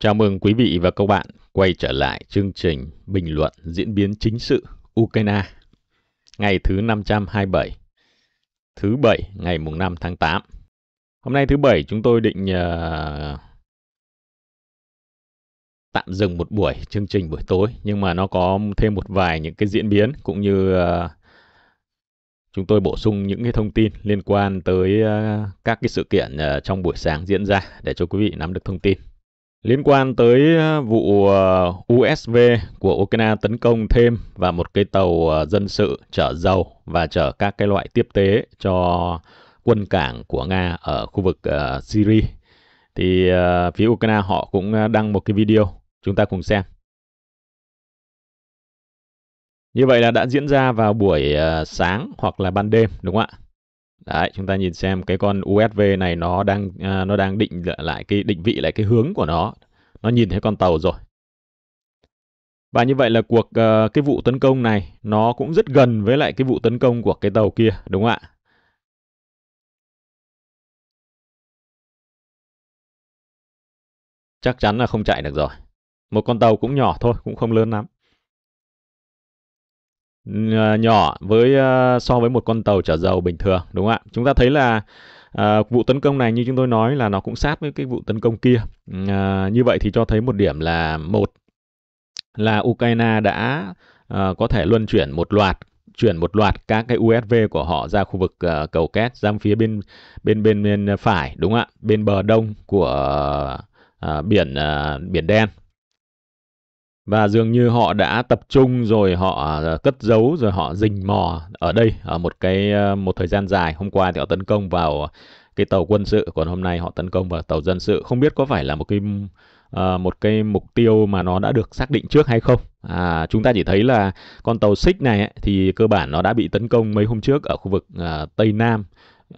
Chào mừng quý vị và các bạn quay trở lại chương trình bình luận diễn biến chính sự Ukraine ngày thứ 527, thứ bảy ngày mùng 5 tháng 8. Hôm nay thứ bảy chúng tôi định uh, tạm dừng một buổi chương trình buổi tối nhưng mà nó có thêm một vài những cái diễn biến cũng như uh, chúng tôi bổ sung những cái thông tin liên quan tới ờ, các cái sự kiện trong buổi sáng diễn ra để cho quý vị nắm được thông tin. Liên quan tới ờ, vụ ờ, USV của Ukraine tấn công thêm và một cái tàu ờ, dân sự chở dầu và chở các cái loại tiếp tế cho quân cảng của Nga ở khu vực Syria thì phía Ukraine họ cũng đăng một cái video chúng ta cùng xem. Như vậy là đã diễn ra vào buổi sáng hoặc là ban đêm đúng không ạ? Đấy, chúng ta nhìn xem cái con USV này nó đang à, nó đang định lại cái định vị lại cái hướng của nó. Nó nhìn thấy con tàu rồi. Và như vậy là cuộc uh, cái vụ tấn công này nó cũng rất gần với lại cái vụ tấn công của cái tàu kia, đúng không ạ? Chắc chắn là không chạy được rồi. Một con tàu cũng nhỏ thôi, cũng không lớn lắm. Ờ, nhỏ với ờ, so với một con tàu chở dầu bình thường đúng không ạ? Chúng ta thấy là À, vụ tấn công này như chúng tôi nói là nó cũng sát với cái vụ tấn công kia. À, như vậy thì cho thấy một điểm là một là Ukraine đã à, có thể luân chuyển một loạt chuyển một loạt các cái USV của họ ra khu vực uh, cầu két ra phía bên bên bên bên phải đúng không ạ? Bên bờ đông của uh, biển uh, biển đen và dường như họ đã tập trung rồi họ à, cất giấu rồi họ rình mò ở đây ở một cái ờ, một thời gian dài hôm qua thì họ tấn công vào cái tàu quân sự còn hôm nay họ tấn công vào tàu dân sự không biết có phải là một cái ờ, một cái mục tiêu mà nó đã được xác định trước hay không à, chúng ta chỉ thấy là con tàu xích này ấy, thì cơ bản nó đã bị tấn công mấy hôm trước ở khu vực uh, tây nam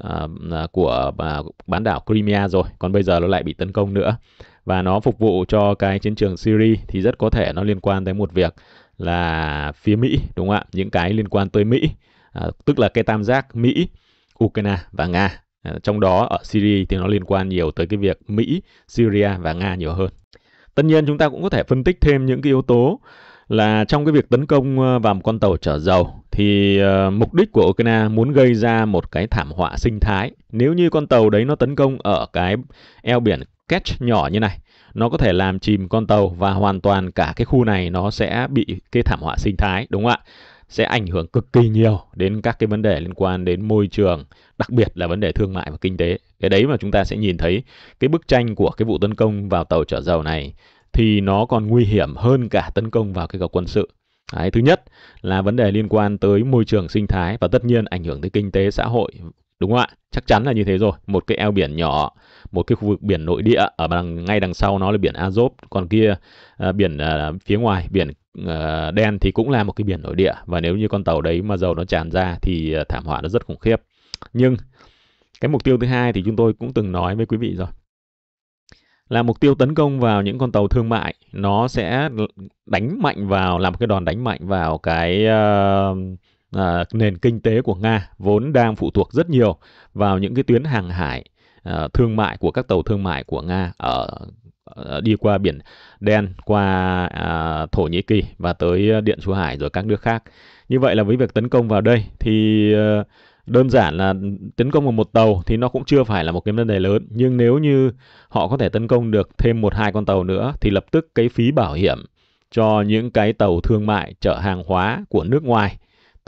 uh, của uh, bán đảo Crimea rồi còn bây giờ nó lại bị tấn công nữa và nó phục vụ cho cái chiến trường Syria thì rất có thể nó liên quan tới một việc là phía Mỹ đúng không ạ? Những cái liên quan tới Mỹ, à, tức là cái tam giác Mỹ, Ukraine và Nga. À, trong đó ở Syria thì nó liên quan nhiều tới cái việc Mỹ, Syria và Nga nhiều hơn. Tất nhiên chúng ta cũng có thể phân tích thêm những cái yếu tố là trong cái việc tấn công ờ, vào một con tàu chở dầu thì uh, mục đích của Ukraine muốn gây ra một cái thảm họa sinh thái. Nếu như con tàu đấy nó tấn công ở cái eo biển catch nhỏ như này nó có thể làm chìm con tàu và hoàn toàn cả cái khu này nó sẽ bị cái thảm họa sinh thái đúng không ạ sẽ ảnh hưởng cực kỳ nhiều đến các cái vấn đề liên quan đến môi trường, đặc biệt là vấn đề thương mại và kinh tế. Cái đấy mà chúng ta sẽ nhìn thấy cái bức tranh của cái vụ tấn công vào tàu chở dầu này thì nó còn nguy hiểm hơn cả tấn công vào cái cầu quân sự. Đấy, thứ nhất là vấn đề liên quan tới môi trường sinh thái và tất nhiên ảnh hưởng tới kinh tế xã hội Đúng không ạ? Chắc chắn là như thế rồi. Một cái eo biển nhỏ, một cái khu vực biển nội địa ở đằng ngay đằng sau nó là biển Azov, còn kia à, biển à, phía ngoài biển à, đen thì cũng là một cái biển nội địa và nếu như con tàu đấy mà dầu nó tràn ra thì à, thảm họa nó rất khủng khiếp. Nhưng cái mục tiêu thứ hai thì chúng tôi cũng từng nói với quý vị rồi là mục tiêu tấn công vào những con tàu thương mại nó sẽ đánh mạnh vào làm cái đòn đánh mạnh vào cái uh, à, nền kinh tế của Nga vốn đang phụ thuộc rất nhiều vào những cái tuyến hàng hải à, thương mại của các tàu thương mại của Nga ở đi qua biển đen qua à, Thổ Nhĩ Kỳ và tới Điện Chú Hải rồi các nước khác. Như vậy là với việc tấn công vào đây thì ờ, đơn giản là tấn công vào một tàu thì nó cũng chưa phải là một cái vấn đề lớn nhưng nếu như họ có thể tấn công được thêm một hai con tàu nữa thì lập tức cái phí bảo hiểm cho những cái tàu thương mại chở hàng hóa của nước ngoài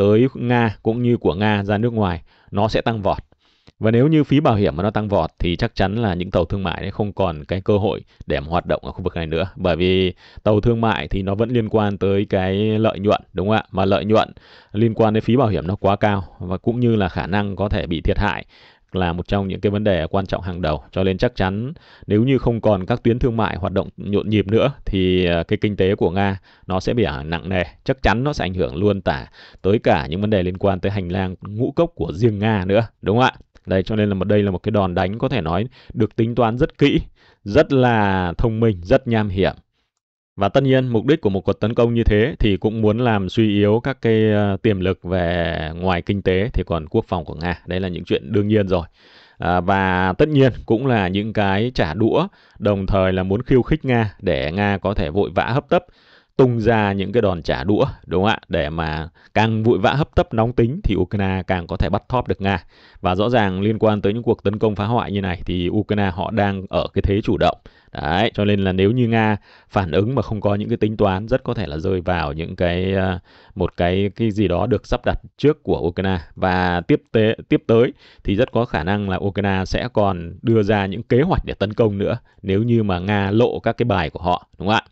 tới Nga cũng như của Nga ra nước ngoài nó sẽ tăng vọt. Và nếu như phí bảo hiểm mà nó tăng vọt thì chắc chắn là những tàu thương mại ấy không còn cái cơ hội để mà hoạt động ở khu vực này nữa. Bởi vì tàu thương mại thì nó vẫn liên quan tới cái lợi nhuận, đúng không ạ? Mà lợi nhuận liên quan đến phí bảo hiểm nó quá cao và cũng như là khả năng có thể bị thiệt hại là một trong những cái vấn đề quan trọng hàng đầu cho nên chắc chắn nếu như không còn các tuyến thương mại hoạt động nhộn nhịp nữa thì ờ, cái kinh tế của Nga nó sẽ bị nặng nề chắc chắn nó sẽ ảnh hưởng luôn tả tới cả những vấn đề liên quan tới hành lang ngũ cốc của riêng Nga nữa đúng không ạ đây cho nên là một đây là một cái đòn đánh có thể nói được tính toán rất kỹ rất là thông minh rất nham hiểm và tất nhiên mục đích của một cuộc tấn công như thế thì cũng muốn làm suy yếu các cái ờ, tiềm lực về ngoài kinh tế thì còn quốc phòng của Nga. Đấy là những chuyện đương nhiên rồi. À, và tất nhiên cũng là những cái trả đũa đồng thời là muốn khiêu khích Nga để Nga có thể vội vã hấp tấp tung ra những cái đòn trả đũa đúng không ạ để mà càng vội vã hấp tấp nóng tính thì Ukraine càng có thể bắt thóp được Nga và rõ ràng liên quan tới những cuộc tấn công phá hoại như này thì Ukraine họ đang ở cái thế chủ động đấy cho nên là nếu như Nga phản ứng mà không có những cái tính toán rất có thể là rơi vào những cái ờ, một cái cái gì đó được sắp đặt trước của Ukraine và tiếp tế tiếp tới thì rất có khả năng là Ukraine sẽ còn đưa ra những kế hoạch để tấn công nữa nếu như mà Nga lộ các cái bài của họ đúng không ạ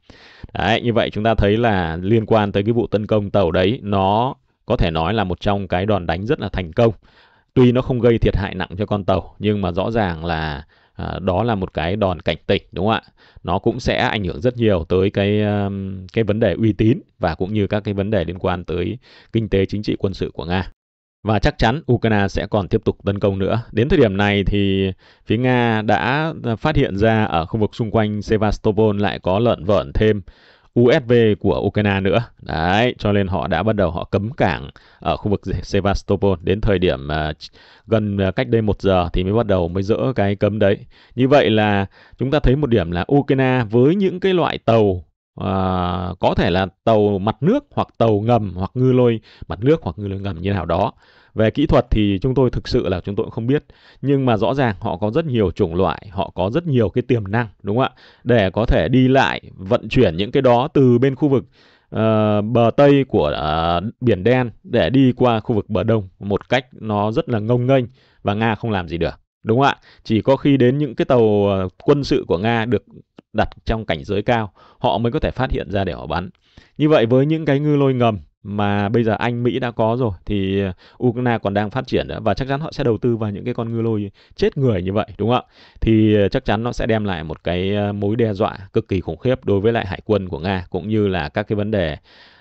Đấy, như vậy chúng ta thấy là liên quan tới cái vụ tấn công tàu đấy nó có thể nói là một trong cái đòn đánh rất là thành công. Tuy nó không gây thiệt hại nặng cho con tàu nhưng mà rõ ràng là à, đó là một cái đòn cảnh tỉnh đúng không ạ? Nó cũng sẽ ảnh hưởng rất nhiều tới cái cái vấn đề uy tín và cũng như các cái vấn đề liên quan tới kinh tế chính trị quân sự của Nga. Và chắc chắn Ukraine sẽ còn tiếp tục tấn công nữa. Đến thời điểm này thì phía Nga đã phát hiện ra ở khu vực xung quanh Sevastopol lại có lợn vợn thêm USV của Ukraine nữa. Đấy, cho nên họ đã bắt đầu họ cấm cảng ở khu vực Sevastopol đến thời điểm uh, gần uh, cách đây một giờ thì mới bắt đầu mới dỡ cái cấm đấy. Như vậy là chúng ta thấy một điểm là Ukraine với những cái loại tàu uh, có thể là tàu mặt nước hoặc tàu ngầm hoặc ngư lôi mặt nước hoặc ngư lôi ngầm như nào đó về kỹ thuật thì chúng tôi thực sự là chúng tôi cũng không biết nhưng mà rõ ràng họ có rất nhiều chủng loại họ có rất nhiều cái tiềm năng đúng không ạ để có thể đi lại vận chuyển những cái đó từ bên khu vực uh, bờ tây của uh, biển đen để đi qua khu vực bờ đông một cách nó rất là ngông nghênh và nga không làm gì được đúng không ạ chỉ có khi đến những cái tàu quân sự của nga được đặt trong cảnh giới cao họ mới có thể phát hiện ra để họ bắn như vậy với những cái ngư lôi ngầm mà bây giờ Anh Mỹ đã có rồi thì Ukraine còn đang phát triển nữa và chắc chắn họ sẽ đầu tư vào những cái con ngư lôi chết người như vậy đúng không ạ? Thì ờ, chắc chắn nó sẽ đem lại một cái ờ, mối đe dọa cực kỳ khủng khiếp đối với lại hải quân của Nga cũng như là các cái vấn đề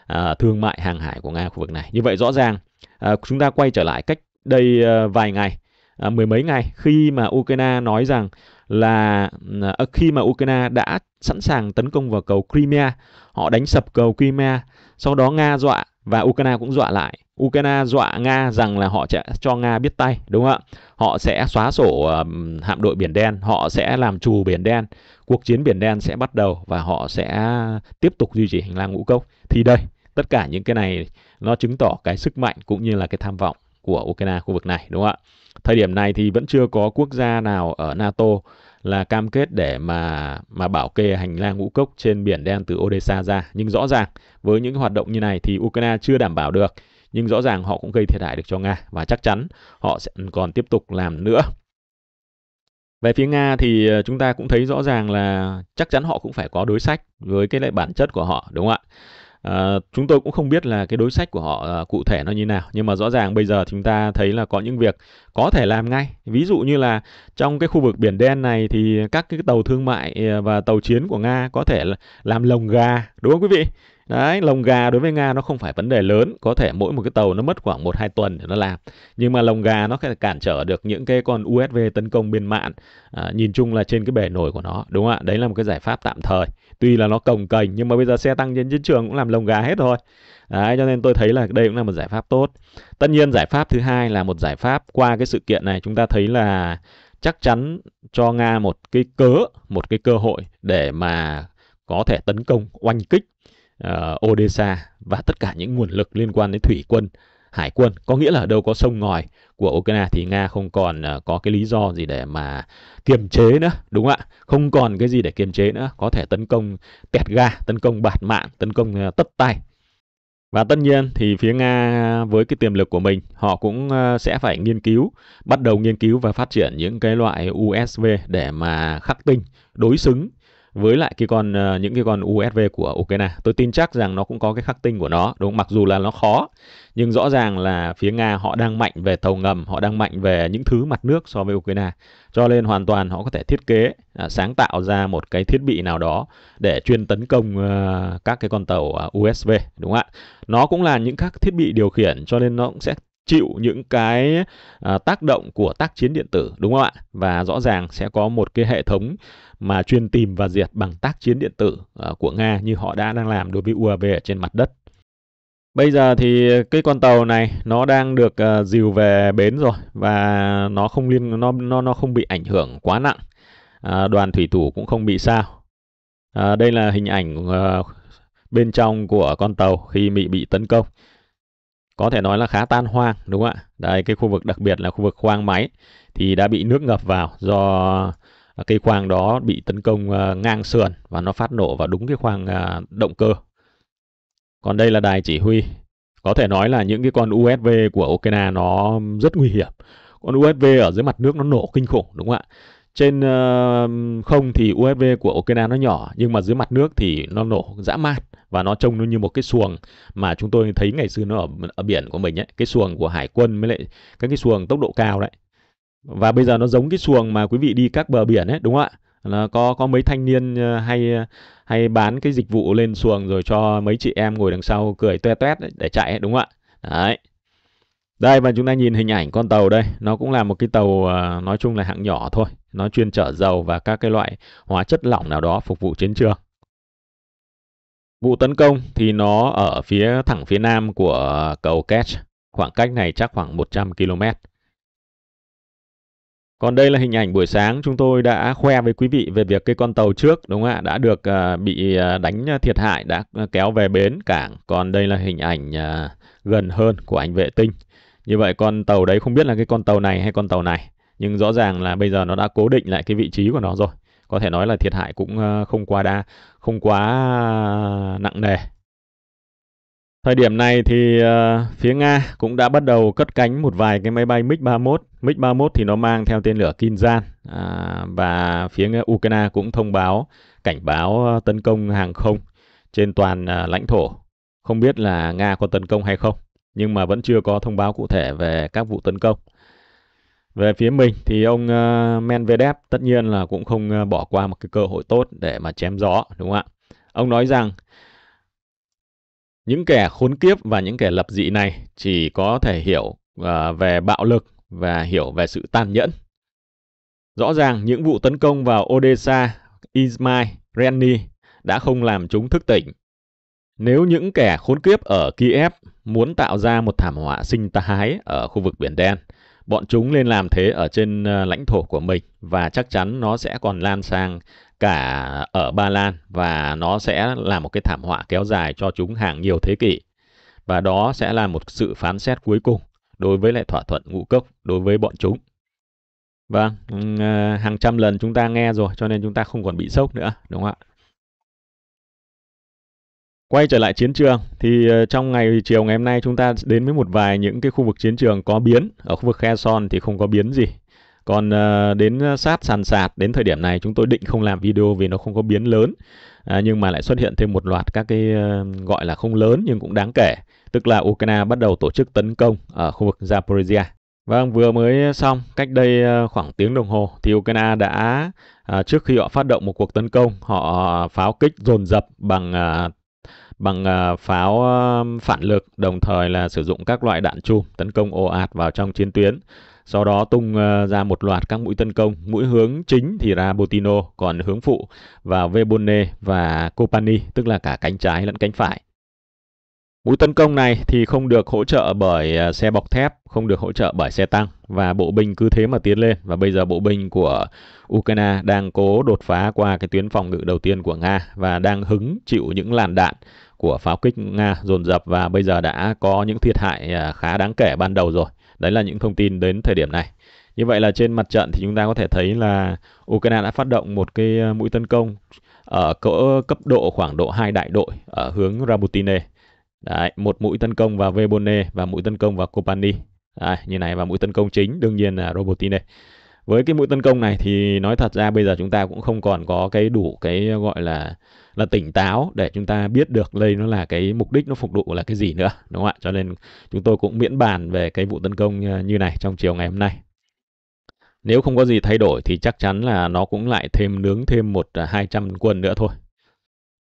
à, thương mại hàng hải của Nga khu vực này. Như vậy rõ ràng à, chúng ta quay trở lại cách đây à, vài ngày à, mười mấy ngày khi mà Ukraine nói rằng là à, khi mà Ukraine đã sẵn sàng tấn công vào cầu Crimea, họ đánh sập cầu Crimea, sau đó Nga dọa và Ukraine cũng dọa lại. Ukraine dọa Nga rằng là họ sẽ cho Nga biết tay, đúng không ạ? Họ sẽ xóa sổ à, hạm đội Biển Đen, họ sẽ làm trù Biển Đen, cuộc chiến Biển Đen sẽ bắt đầu và họ sẽ tiếp tục duy trì hành lang ngũ cốc. Thì đây, tất cả những cái này nó chứng tỏ cái sức mạnh cũng như là cái tham vọng của Ukraine khu vực này, đúng không ạ? thời điểm này thì vẫn chưa có quốc gia nào ở NATO là cam kết để mà mà bảo kê hành lang ngũ cốc trên biển đen từ Odessa ra nhưng rõ ràng với những hoạt động như này thì Ukraine chưa đảm bảo được nhưng rõ ràng họ cũng gây thiệt hại được cho Nga và chắc chắn họ sẽ còn tiếp tục làm nữa. Về phía Nga thì ờ, chúng ta cũng thấy rõ ràng là chắc chắn họ cũng phải có đối sách với cái lại bản chất của họ đúng không ạ? À, chúng tôi cũng không biết là cái đối sách của họ à, cụ thể nó như nào nhưng mà rõ ràng bây giờ chúng ta thấy là có những việc có thể làm ngay ví dụ như là trong cái khu vực biển đen này thì các cái tàu thương mại ờ, và tàu chiến của nga có thể là làm lồng gà đúng không quý vị Đấy, lồng gà đối với Nga nó không phải vấn đề lớn, có thể mỗi một cái tàu nó mất khoảng 1 2 tuần để nó làm. Nhưng mà lồng gà nó có thể cản trở được những cái con USV tấn công biên mạn à, nhìn chung là trên cái bể nổi của nó, đúng không ạ? Đấy là một cái giải pháp tạm thời. Tuy là nó cồng kềnh nhưng mà bây giờ xe tăng trên chiến trường cũng làm lồng gà hết thôi. Đấy, cho nên tôi thấy là đây cũng là một giải pháp tốt. Tất nhiên giải pháp thứ hai là một giải pháp qua cái sự kiện này chúng ta thấy là chắc chắn cho Nga một cái cớ, một cái cơ hội để mà có thể tấn công oanh kích uh, Odessa và tất cả những nguồn lực liên quan đến thủy quân, hải quân. Có nghĩa là ở đâu có sông ngòi của Ukraine thì Nga không còn uh, có cái lý do gì để mà kiềm chế nữa, đúng không ạ? Không còn cái gì để kiềm chế nữa, có thể tấn công tẹt ga, tấn công bạt mạng, tấn công uh, tất tay. Và tất nhiên thì phía Nga với cái tiềm lực của mình, họ cũng sẽ phải nghiên cứu, bắt đầu nghiên cứu và phát triển những cái loại USV để mà khắc tinh, đối xứng với lại cái con ờ, những cái con USV của Ukraine. Tôi tin chắc rằng nó cũng có cái khắc tinh của nó, đúng Mặc dù là nó khó, nhưng rõ ràng là phía Nga họ đang mạnh về tàu ngầm, họ đang mạnh về những thứ mặt nước so với Ukraine. Cho nên hoàn toàn họ có thể thiết kế à, sáng tạo ra một cái thiết bị nào đó để chuyên tấn công ờ, các cái con tàu à, USV, đúng không ạ? Nó cũng là những các thiết bị điều khiển cho nên nó cũng sẽ chịu những cái à, tác động của tác chiến điện tử đúng không ạ? Và rõ ràng sẽ có một cái hệ thống mà chuyên tìm và diệt bằng tác chiến điện tử à, của Nga như họ đã đang làm đối với UAV ở trên mặt đất. Bây giờ thì cái con tàu này nó đang được à, dìu về bến rồi và nó không liên nó nó nó không bị ảnh hưởng quá nặng. đoàn thủy thủ cũng không bị sao. đây là hình ảnh bên trong của con tàu khi bị bị tấn công có thể nói là khá tan hoang đúng không ạ đây cái khu vực đặc biệt là khu vực khoang máy thì đã bị nước ngập vào do cây khoang đó bị tấn công ờ, ngang sườn và nó phát nổ vào đúng cái khoang ờ, động cơ còn đây là đài chỉ huy có thể nói là những cái con USV của Okina nó rất nguy hiểm con USV ở dưới mặt nước nó nổ kinh khủng đúng không ạ trên ờ, không thì USV của Okina nó nhỏ nhưng mà dưới mặt nước thì nó nổ dã man và nó trông nó như một cái xuồng mà chúng tôi thấy ngày xưa nó ở, ở biển của mình ấy, cái xuồng của hải quân mới lại các cái xuồng tốc độ cao đấy. Và bây giờ nó giống cái xuồng mà quý vị đi các bờ biển ấy đúng không ạ? nó có có mấy thanh niên ờ, hay hay bán cái dịch vụ lên xuồng rồi cho mấy chị em ngồi đằng sau cười toe toét để chạy ấy, đúng không ạ? Đấy. Đây và chúng ta nhìn hình ảnh con tàu đây, nó cũng là một cái tàu à, nói chung là hạng nhỏ thôi, nó chuyên chở dầu và các cái loại hóa chất lỏng nào đó phục vụ chiến trường. Vụ tấn công thì nó ở phía thẳng phía nam của cầu Kerch, khoảng cách này chắc khoảng 100 km. Còn đây là hình ảnh buổi sáng chúng tôi đã khoe với quý vị về việc cái con tàu trước đúng không ạ đã được uh, bị à, đánh thiệt hại đã kéo về bến cảng. Còn đây là hình ảnh uh, gần hơn của anh vệ tinh. Như vậy con tàu đấy không biết là cái con tàu này hay con tàu này. Nhưng rõ ràng là bây giờ nó đã cố định lại cái vị trí của nó rồi. Có thể nói là thiệt hại cũng ờ, không quá đa, không quá nặng nề. Thời điểm này thì ờ, phía Nga cũng đã bắt đầu cất cánh một vài cái máy bay MiG-31. MiG-31 thì nó mang theo tên lửa Kinzhan à, và phía Ukraine cũng thông báo cảnh báo ờ, tấn công hàng không trên toàn lãnh thổ. Không biết là Nga có tấn công hay không nhưng mà vẫn chưa có thông báo cụ thể về các vụ tấn công. Về phía mình thì ông uh, Medvedev tất nhiên là cũng không ờ, bỏ qua một cái cơ hội tốt để mà chém gió đúng không ạ? Ông nói rằng những kẻ khốn kiếp và những kẻ lập dị này chỉ có thể hiểu ờ, về bạo lực và hiểu về sự tàn nhẫn. Rõ ràng những vụ tấn công vào Odessa, Izmail, Renny đã không làm chúng thức tỉnh. Nếu những kẻ khốn kiếp ở Kiev muốn tạo ra một thảm họa sinh thái ở khu vực Biển Đen. Bọn chúng lên làm thế ở trên ờ, lãnh thổ của mình và chắc chắn nó sẽ còn lan sang cả ở Ba Lan và nó sẽ là một cái thảm họa kéo dài cho chúng hàng nhiều thế kỷ. Và đó sẽ là một sự phán xét cuối cùng đối với lại thỏa thuận ngũ cốc đối với bọn chúng. Vâng, ờ, hàng trăm lần chúng ta nghe rồi cho nên chúng ta không còn bị sốc nữa, đúng không ạ? Quay trở lại chiến trường thì ờ, trong ngày chiều ngày hôm nay chúng ta đến với một vài những cái khu vực chiến trường có biến. Ở khu vực Khe Son thì không có biến gì. Còn ờ, đến ờ, sát sàn sạt đến thời điểm này chúng tôi định không làm video vì nó không có biến lớn. À, nhưng mà lại xuất hiện thêm một loạt các cái gọi là không lớn nhưng cũng đáng kể. Tức là Ukraine bắt đầu tổ chức tấn công ở khu vực Zaporizhia. Vâng, vừa mới xong, cách đây khoảng tiếng đồng hồ thì Ukraine đã trước khi họ phát động một cuộc tấn công, họ pháo kích dồn dập bằng bằng à, pháo à, phản lực đồng thời là sử dụng các loại đạn chùm tấn công ồ ạt vào trong chiến tuyến. Sau đó tung à, ra một loạt các mũi tấn công, mũi hướng chính thì ra Botino, còn hướng phụ vào Vebone và Copani, tức là cả cánh trái lẫn cánh phải. Mũi tấn công này thì không được hỗ trợ bởi xe bọc thép, không được hỗ trợ bởi xe tăng và bộ binh cứ thế mà tiến lên và bây giờ bộ binh của Ukraine đang cố đột phá qua cái tuyến phòng ngự đầu tiên của Nga và đang hứng chịu những làn đạn của pháo kích Nga dồn dập và bây giờ đã có những thiệt hại à, khá đáng kể ban đầu rồi. Đấy là những thông tin đến thời điểm này. Như vậy là trên mặt trận thì chúng ta có thể thấy là Ukraine đã phát động một cái à, mũi tấn công ở cỡ cấp độ khoảng độ 2 đại đội ở hướng Rabutine. Đấy, một mũi tấn công vào Vebone và mũi tấn công vào Kopani. Đấy, như này và mũi tấn công chính đương nhiên là Robotine. Với cái mũi tấn công này thì nói thật ra bây giờ chúng ta cũng không còn có cái đủ cái gọi là là tỉnh táo để chúng ta biết được đây nó là cái mục đích nó phục vụ là cái gì nữa đúng không ạ cho nên chúng tôi cũng miễn bàn về cái vụ tấn công ờ, như này trong chiều ngày hôm nay nếu không có gì thay đổi thì chắc chắn là nó cũng lại thêm nướng thêm một 200 ờ, quân nữa thôi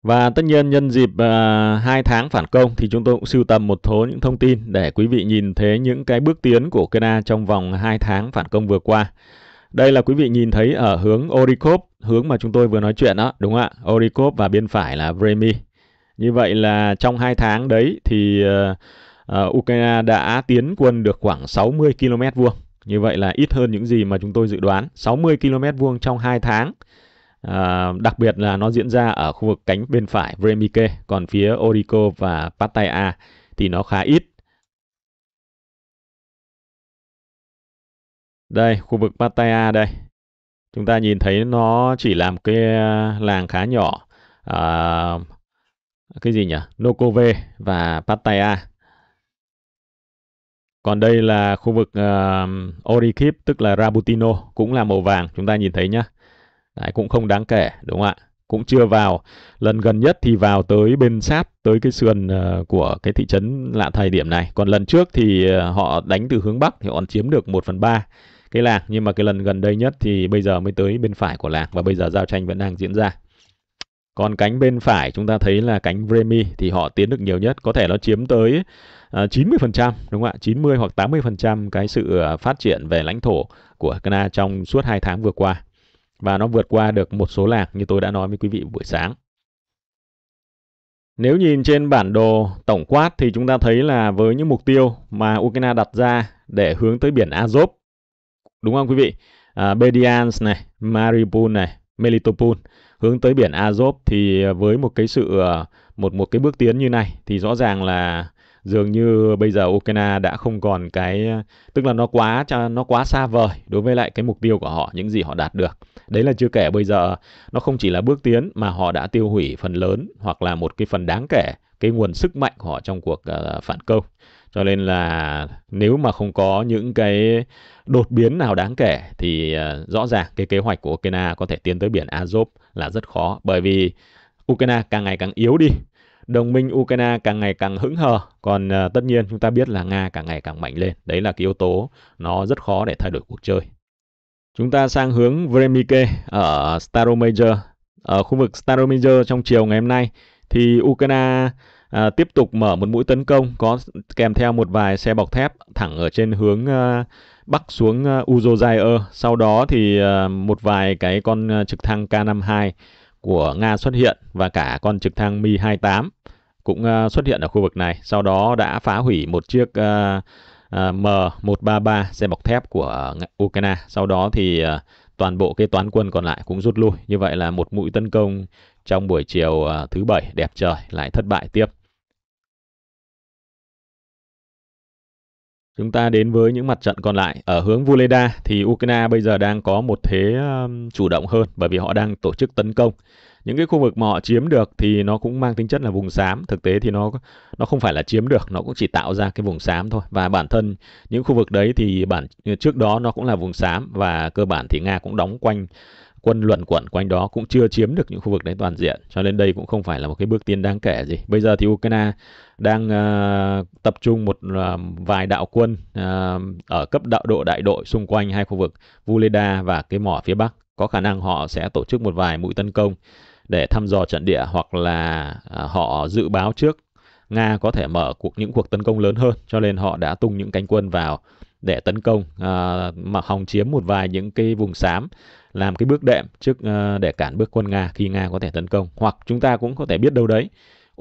và tất nhiên nhân dịp uh, ờ, 2 tháng phản công thì chúng tôi cũng sưu tầm một số những thông tin để quý vị nhìn thấy những cái bước tiến của Ukraine trong vòng 2 tháng phản công vừa qua. Đây là quý vị nhìn thấy ở hướng Orikov, hướng mà chúng tôi vừa nói chuyện đó, đúng không ạ? Orikov và bên phải là Vremi. Như vậy là trong 2 tháng đấy thì uh, Ukraine đã tiến quân được khoảng 60 km vuông. Như vậy là ít hơn những gì mà chúng tôi dự đoán. 60 km vuông trong 2 tháng. À, đặc biệt là nó diễn ra ở khu vực cánh bên phải Vremike, còn phía Oriko và Pattaya thì nó khá ít. Đây, khu vực Pattaya đây. Chúng ta nhìn thấy nó chỉ là một cái à, làng khá nhỏ. À, cái gì nhỉ? Nokove và Pattaya. Còn đây là khu vực uh, à, Orikip tức là Rabutino cũng là màu vàng chúng ta nhìn thấy nhá. Đấy, cũng không đáng kể đúng không ạ? Cũng chưa vào. Lần gần nhất thì vào tới bên sát tới cái sườn uh, của cái thị trấn lạ thời điểm này. Còn lần trước thì uh, họ đánh từ hướng bắc thì họ chiếm được 1 phần 3 cái làng nhưng mà cái lần gần đây nhất thì bây giờ mới tới bên phải của làng và bây giờ giao tranh vẫn đang diễn ra còn cánh bên phải chúng ta thấy là cánh Vremi thì họ tiến được nhiều nhất, có thể nó chiếm tới 90% à, đúng không ạ? 90 hoặc 80% cái sự à, phát triển về lãnh thổ của Kana trong suốt 2 tháng vừa qua. Và nó vượt qua được một số làng như tôi đã nói với quý vị buổi sáng. Nếu nhìn trên bản đồ tổng quát thì chúng ta thấy là với những mục tiêu mà Ukraine đặt ra để hướng tới biển Azov đúng không quý vị? À, Bedians này, Mariupol này, Melitopol hướng tới biển Azov thì à, với một cái sự à, một một cái bước tiến như này thì rõ ràng là dường như bây giờ Ukraine đã không còn cái à, tức là nó quá nó quá xa vời đối với lại cái mục tiêu của họ những gì họ đạt được đấy là chưa kể bây giờ nó không chỉ là bước tiến mà họ đã tiêu hủy phần lớn hoặc là một cái phần đáng kể cái nguồn sức mạnh của họ trong cuộc uh, phản công cho nên là nếu mà không có những cái đột biến nào đáng kể thì ờ, rõ ràng cái kế hoạch của Ukraine có thể tiến tới biển Azov là rất khó bởi vì Ukraine càng ngày càng yếu đi đồng minh Ukraine càng ngày càng hững hờ, còn ờ, tất nhiên chúng ta biết là Nga càng ngày càng mạnh lên. Đấy là cái yếu tố nó rất khó để thay đổi cuộc chơi. Chúng ta sang hướng Vremike ở Staromajor. Ở khu vực Staromajor trong chiều ngày hôm nay thì Ukraine à, tiếp tục mở một mũi tấn công có kèm theo một vài xe bọc thép thẳng ở trên hướng à, bắc xuống à, Uzozair. Sau đó thì à, một vài cái con à, trực thăng K52 của Nga xuất hiện và cả con trực thăng Mi-28 cũng à, xuất hiện ở khu vực này. Sau đó đã phá hủy một chiếc à, à, M133 xe bọc thép của à, Ukraine. Sau đó thì à, toàn bộ cái toán quân còn lại cũng rút lui. Như vậy là một mũi tấn công trong buổi chiều à, thứ bảy đẹp trời lại thất bại tiếp. Chúng ta đến với những mặt trận còn lại. Ở hướng Vuleda thì Ukraine bây giờ đang có một thế chủ động hơn bởi vì họ đang tổ chức tấn công. Những cái khu vực mà họ chiếm được thì nó cũng mang tính chất là vùng xám. Thực tế thì nó nó không phải là chiếm được, nó cũng chỉ tạo ra cái vùng xám thôi. Và bản thân những khu vực đấy thì bản trước đó nó cũng là vùng xám và cơ bản thì Nga cũng đóng quanh quân luận quẩn quanh đó cũng chưa chiếm được những khu vực đấy toàn diện cho nên đây cũng không phải là một cái bước tiến đáng kể gì bây giờ thì ukraine đang uh, tập trung một uh, vài đạo quân uh, ở cấp đạo độ đại đội xung quanh hai khu vực vuleda và cái mỏ phía bắc có khả năng họ sẽ tổ chức một vài mũi tấn công để thăm dò trận địa hoặc là uh, họ dự báo trước nga có thể mở cuộc những cuộc tấn công lớn hơn cho nên họ đã tung những cánh quân vào để tấn công uh, mà hòng chiếm một vài những cái vùng xám làm cái bước đệm trước uh, để cản bước quân Nga khi Nga có thể tấn công hoặc chúng ta cũng có thể biết đâu đấy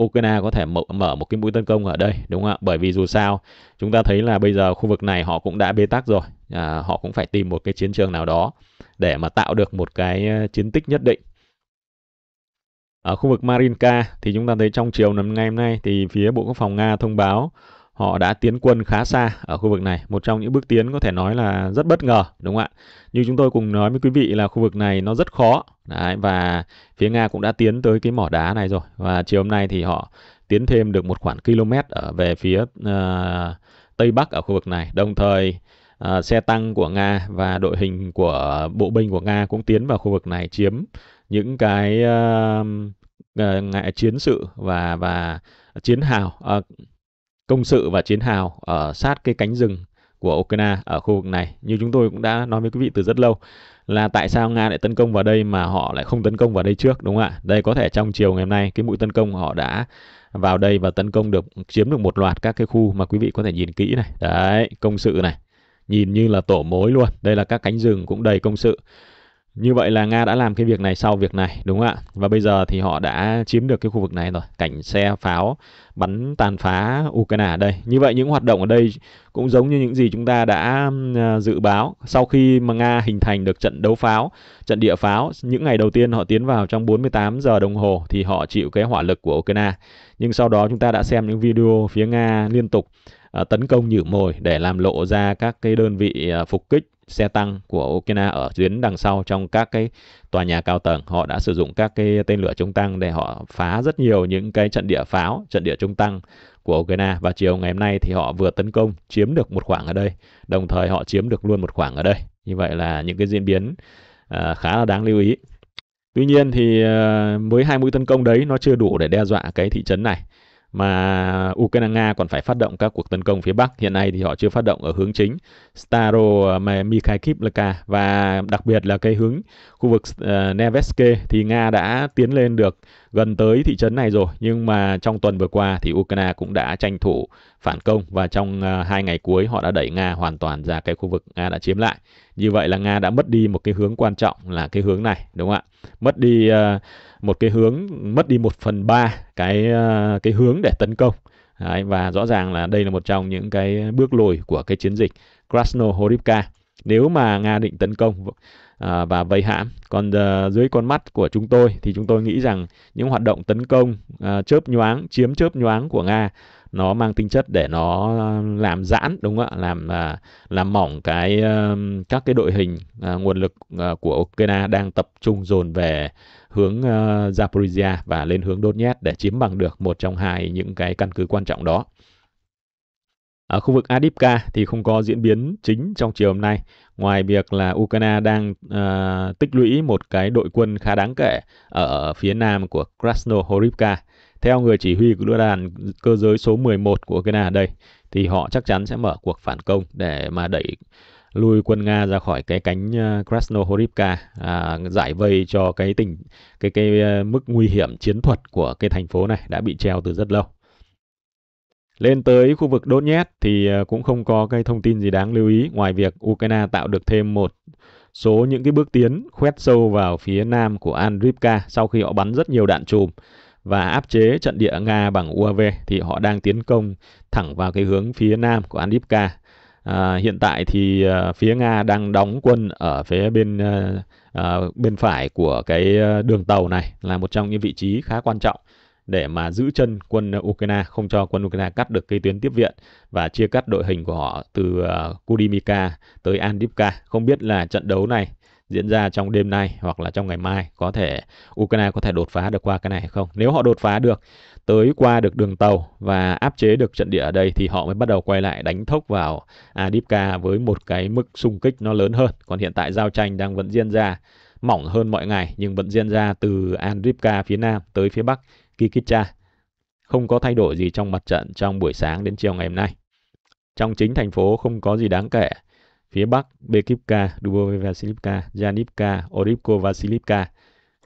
Ukraine có thể mở, mở một cái mũi tấn công ở đây đúng không ạ? Bởi vì dù sao chúng ta thấy là bây giờ khu vực này họ cũng đã bế tắc rồi, à, họ cũng phải tìm một cái chiến trường nào đó để mà tạo được một cái ờ, chiến tích nhất định. Ở khu vực Marinka thì chúng ta thấy trong chiều ngày hôm nay thì phía Bộ Quốc phòng Nga thông báo họ đã tiến quân khá xa ở khu vực này. Một trong những bước tiến có thể nói là rất bất ngờ, đúng không ạ? Như chúng tôi cùng nói với quý vị là khu vực này nó rất khó. Đấy, và phía Nga cũng đã tiến tới cái mỏ đá này rồi. Và chiều hôm nay thì họ tiến thêm được một khoảng km ở về phía uh, Tây Bắc ở khu vực này. Đồng thời uh, xe tăng của Nga và đội hình của bộ binh của Nga cũng tiến vào khu vực này chiếm những cái uh, uh, chiến sự và và chiến hào uh, công sự và chiến hào ở sát cái cánh rừng của Ukraine ở khu vực này. Như chúng tôi cũng đã nói với quý vị từ rất lâu là tại sao Nga lại tấn công vào đây mà họ lại không tấn công vào đây trước đúng không ạ? Đây có thể trong chiều ngày hôm nay cái mũi tấn công họ đã vào đây và tấn công được chiếm được một loạt các cái khu mà quý vị có thể nhìn kỹ này. Đấy, công sự này. Nhìn như là tổ mối luôn. Đây là các cánh rừng cũng đầy công sự. Như vậy là Nga đã làm cái việc này sau việc này, đúng không ạ? Và bây giờ thì họ đã chiếm được cái khu vực này rồi, cảnh xe pháo bắn tàn phá Ukraine ở đây. Như vậy những hoạt động ở đây cũng giống như những gì chúng ta đã à, dự báo. Sau khi mà Nga hình thành được trận đấu pháo, trận địa pháo, những ngày đầu tiên họ tiến vào trong 48 giờ đồng hồ thì họ chịu cái hỏa lực của Ukraine. Nhưng sau đó chúng ta đã xem những video phía Nga liên tục à, tấn công nhử mồi để làm lộ ra các cái đơn vị à, phục kích xe tăng của Ukraine ở tuyến đằng sau trong các cái tòa nhà cao tầng. Họ đã sử dụng các cái tên lửa trung tăng để họ phá rất nhiều những cái trận địa pháo, trận địa trung tăng của Ukraine và chiều ngày hôm nay thì họ vừa tấn công chiếm được một khoảng ở đây, đồng thời họ chiếm được luôn một khoảng ở đây. Như vậy là những cái diễn biến à, khá là đáng lưu ý. Tuy nhiên thì à, với hai mũi tấn công đấy nó chưa đủ để đe dọa cái thị trấn này mà Ukraine còn phải phát động các cuộc tấn công phía Bắc. Hiện nay thì họ chưa phát động ở hướng chính Staro à, Mikhailivka và đặc biệt là cái hướng khu vực uh, à, Neveske thì Nga đã tiến lên được gần tới thị trấn này rồi. Nhưng mà trong tuần vừa qua thì Ukraine cũng đã tranh thủ phản công và trong uh, hai ngày cuối họ đã đẩy Nga hoàn toàn ra cái khu vực Nga đã chiếm lại. Như vậy là Nga đã mất đi một cái hướng quan trọng là cái hướng này, đúng không ạ? Mất đi uh, một cái hướng mất đi một phần ba cái ờ, cái hướng để tấn công Đấy, và rõ ràng là đây là một trong những cái bước lùi của cái chiến dịch Krasnohorivka nếu mà Nga định tấn công À, và vây hãm. Còn à, dưới con mắt của chúng tôi thì chúng tôi nghĩ rằng những hoạt động tấn công à, chớp nhoáng, chiếm chớp nhoáng của Nga nó mang tính chất để nó làm giãn đúng không ạ, làm à, làm mỏng cái các cái đội hình nguồn lực của Ukraine đang tập trung dồn về hướng Zaporizhia và lên hướng Donetsk để chiếm bằng được một trong hai những cái căn cứ quan trọng đó. Ở khu vực Adipka thì không có diễn biến chính trong chiều hôm nay, ngoài việc là Ukraine đang uh, tích lũy một cái đội quân khá đáng kể ở phía nam của Krasnohorivka. Theo người chỉ huy của lữ đoàn cơ giới số 11 của Ukraine ở đây, thì họ chắc chắn sẽ mở cuộc phản công để mà đẩy lùi quân Nga ra khỏi cái cánh ờ, Krasnohorivka, à, giải vây cho cái tình cái cái ờ, mức nguy hiểm chiến thuật của cái thành phố này đã bị treo từ rất lâu. Lên tới khu vực đốt nhét thì ờ, cũng không có cái thông tin gì đáng lưu ý ngoài việc Ukraine tạo được thêm một số những cái bước tiến khoét sâu vào phía nam của Andrivka sau khi họ bắn rất nhiều đạn chùm và áp chế trận địa Nga bằng UAV thì họ đang tiến công thẳng vào cái hướng phía nam của Andrivka. À, hiện tại thì à, phía Nga đang đóng quân ở phía bên à, à, bên phải của cái đường tàu này là một trong những vị trí khá quan trọng để mà giữ chân quân Ukraine không cho quân Ukraine cắt được cái tuyến tiếp viện và chia cắt đội hình của họ từ ờ, Kudimika tới Andivka. Không biết là trận đấu này diễn ra trong đêm nay hoặc là trong ngày mai có thể Ukraine có thể đột phá được qua cái này hay không. Nếu họ đột phá được tới qua được đường tàu và áp chế được trận địa ở đây thì họ mới bắt đầu quay lại đánh thốc vào Adipka với một cái mức xung kích nó lớn hơn. Còn hiện tại giao tranh đang vẫn diễn ra mỏng hơn mọi ngày nhưng vẫn diễn ra từ Andripka phía nam tới phía bắc Kikitcha không có thay đổi gì trong mặt trận trong buổi sáng đến chiều ngày hôm nay. Trong chính thành phố không có gì đáng kể. Phía Bắc, Bekivka, Dubov Vasilivka, Janivka, Orivko Vasilivka.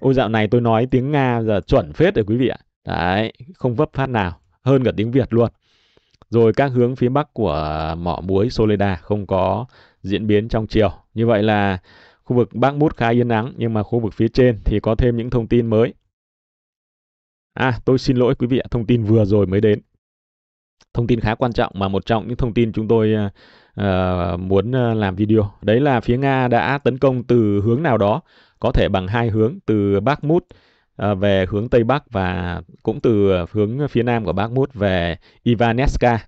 Ôi dạo này tôi nói tiếng Nga giờ chuẩn phết rồi quý vị ạ. Đấy, không vấp phát nào, hơn cả tiếng Việt luôn. Rồi các hướng phía Bắc của mỏ muối Soleda không có diễn biến trong chiều. Như vậy là khu vực Bắc Mút khá yên nắng, nhưng mà khu vực phía trên thì có thêm những thông tin mới. À, tôi xin lỗi quý vị ạ, thông tin vừa rồi mới đến. Thông tin khá quan trọng mà một trong những thông tin chúng tôi uh, muốn à, làm video. Đấy là phía Nga đã tấn công từ hướng nào đó, có thể bằng hai hướng, từ Bakhmut uh, về hướng Tây Bắc và cũng từ hướng phía Nam của Bakhmut về Ivanetska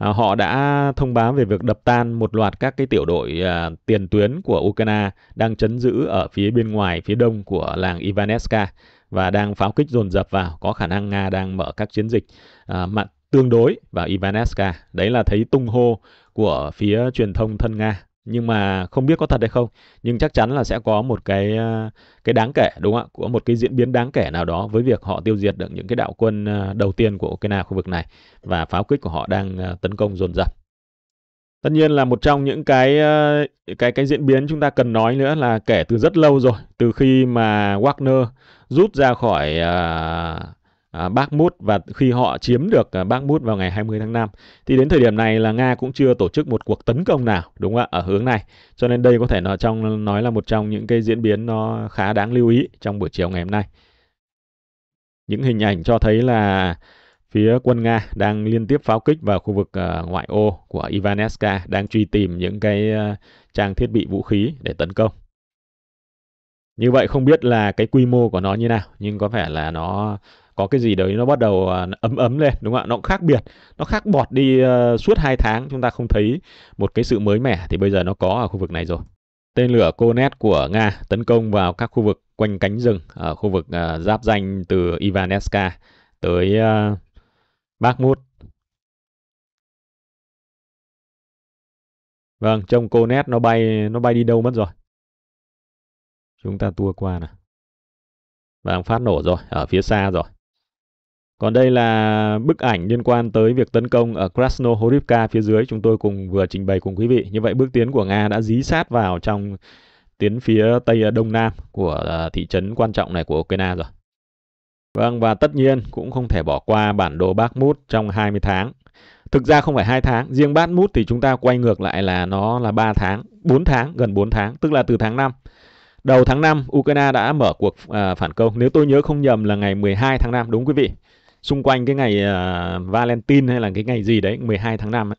à, họ đã thông báo về việc đập tan một loạt các cái tiểu đội à, tiền tuyến của Ukraine đang chấn giữ ở phía bên ngoài phía đông của làng Ivaneska và đang pháo kích dồn dập vào có khả năng Nga đang mở các chiến dịch à, mặt tương đối vào Ivaneska đấy là thấy tung hô của phía truyền thông thân Nga nhưng mà không biết có thật hay không nhưng chắc chắn là sẽ có một cái ờ, cái đáng kể đúng không ạ của một cái diễn biến đáng kể nào đó với việc họ tiêu diệt được những cái đạo quân ờ, đầu tiên của Ukraine khu vực này và pháo kích của họ đang ờ, tấn công dồn dập tất nhiên là một trong những cái cái cái diễn biến chúng ta cần nói nữa là kể từ rất lâu rồi từ khi mà Wagner rút ra khỏi uh, à, Bakhmut và khi họ chiếm được à, Bakhmut vào ngày 20 tháng 5 thì đến thời điểm này là Nga cũng chưa tổ chức một cuộc tấn công nào đúng không ạ ở hướng này. Cho nên đây có thể nói trong nói là một trong những cái diễn biến nó khá đáng lưu ý trong buổi chiều ngày hôm nay. Những hình ảnh cho thấy là phía quân Nga đang liên tiếp pháo kích vào khu vực à, ngoại ô của Ivanevska đang truy tìm những cái à, trang thiết bị vũ khí để tấn công. Như vậy không biết là cái quy mô của nó như nào, nhưng có vẻ là nó có cái gì đấy nó bắt đầu à, ấm ấm lên đúng không ạ nó khác biệt nó khác bọt đi uh, suốt hai tháng chúng ta không thấy một cái sự mới mẻ thì bây giờ nó có ở khu vực này rồi tên lửa cô Konet của Nga tấn công vào các khu vực quanh cánh rừng ở khu vực uh, giáp danh từ Ivanevska tới uh, Bakhmut Vâng, trông Konet nó bay nó bay đi đâu mất rồi. Chúng ta tua qua nè. Vàng phát nổ rồi, ở phía xa rồi. Còn đây là bức ảnh liên quan tới việc tấn công ở Krasnohorivka phía dưới chúng tôi cùng vừa trình bày cùng quý vị. Như vậy bước tiến của Nga đã dí sát vào trong tiến phía tây đông nam của à, thị trấn quan trọng này của Ukraine rồi. Vâng và tất nhiên cũng không thể bỏ qua bản đồ Bakhmut trong 20 tháng. Thực ra không phải 2 tháng, riêng Bakhmut thì chúng ta quay ngược lại là nó là 3 tháng, 4 tháng, gần 4 tháng, tức là từ tháng 5. Đầu tháng 5, Ukraine đã mở cuộc à, phản công. Nếu tôi nhớ không nhầm là ngày 12 tháng 5, đúng quý vị xung quanh cái ngày uh, Valentine hay là cái ngày gì đấy 12 tháng 5 ấy.